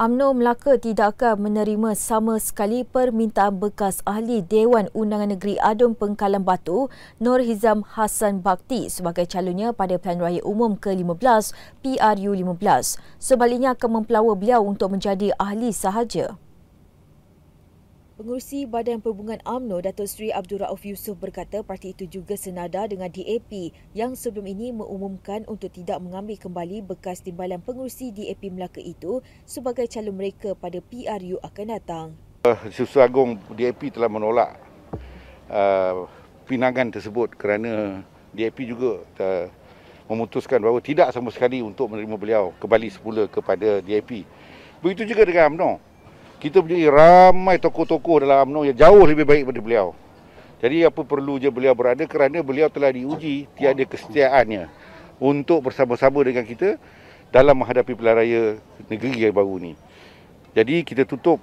UMNO Melaka tidak akan menerima sama sekali permintaan bekas ahli Dewan Undangan Negeri Adun Pengkalan Batu Nur Hizam Hassan Bakti sebagai calonnya pada Pilihan Raya Umum ke-15 PRU-15. Sebaliknya akan mempelawa beliau untuk menjadi ahli sahaja. Pengurusi Badan Perhubungan AMNO Datuk Seri Abdul Rauf Yusof berkata parti itu juga senada dengan DAP yang sebelum ini mengumumkan untuk tidak mengambil kembali bekas timbalan pengurusi DAP Melaka itu sebagai calon mereka pada PRU akan datang. Eh, Susu Agong DAP telah menolak uh, pinangan tersebut kerana DAP juga memutuskan bahawa tidak sama sekali untuk menerima beliau kembali semula kepada DAP. Begitu juga dengan AMNO kita punya ramai tokoh-tokoh dalam UMNO yang jauh lebih baik daripada beliau. Jadi apa perlu je beliau berada kerana beliau telah diuji tiada kesetiaannya untuk bersama-sama dengan kita dalam menghadapi pilihan raya negeri yang baru ni. Jadi kita tutup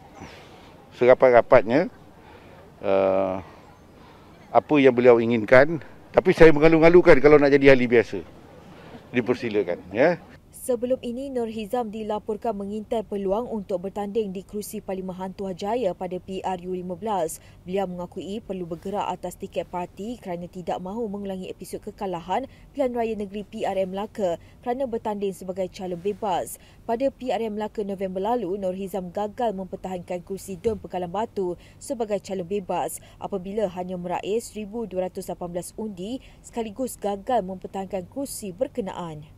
serapat-rapatnya uh, apa yang beliau inginkan. Tapi saya mengalu-alukan kalau nak jadi ahli biasa. Dipersilakan. Ya. Sebelum ini, Nur Hizam dilaporkan mengintai peluang untuk bertanding di kerusi Parlimen Hantu Jaya pada PRU15. Beliau mengakui perlu bergerak atas tiket parti kerana tidak mahu mengulangi episod kekalahan Pilihan Raya Negeri PRM Melaka kerana bertanding sebagai calon bebas. Pada PRM Melaka November lalu, Nur Hizam gagal mempertahankan kerusi Dun Pekalan Batu sebagai calon bebas apabila hanya meraih 1,218 undi sekaligus gagal mempertahankan kerusi berkenaan.